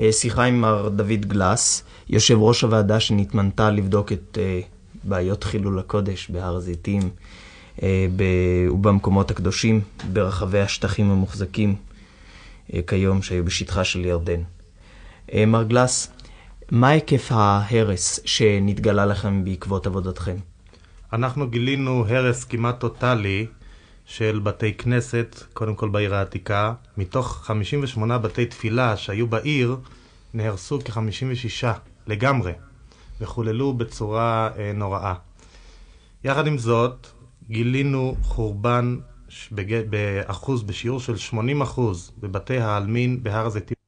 אה, שיחה עם מר דוד גלס, יושב ראש הוועדה שנתמנתה לבדוק את אה, בעיות חילול הקודש בהר הזיתים אה, ובמקומות הקדושים ברחבי השטחים המוחזקים כיום שהיו בשטחה של ירדן. מר גלס, מה היקף ההרס שנתגלה לכם בעקבות עבודתכם? אנחנו גילינו הרס כמעט טוטאלי של בתי כנסת, קודם כל בעיר העתיקה. מתוך 58 בתי תפילה שהיו בעיר, נהרסו כ-56 לגמרי, וחוללו בצורה אה, נוראה. יחד עם זאת, גילינו חורבן בג... באחוז, בשיעור של 80 אחוז, בבתי העלמין בהר הזיתים.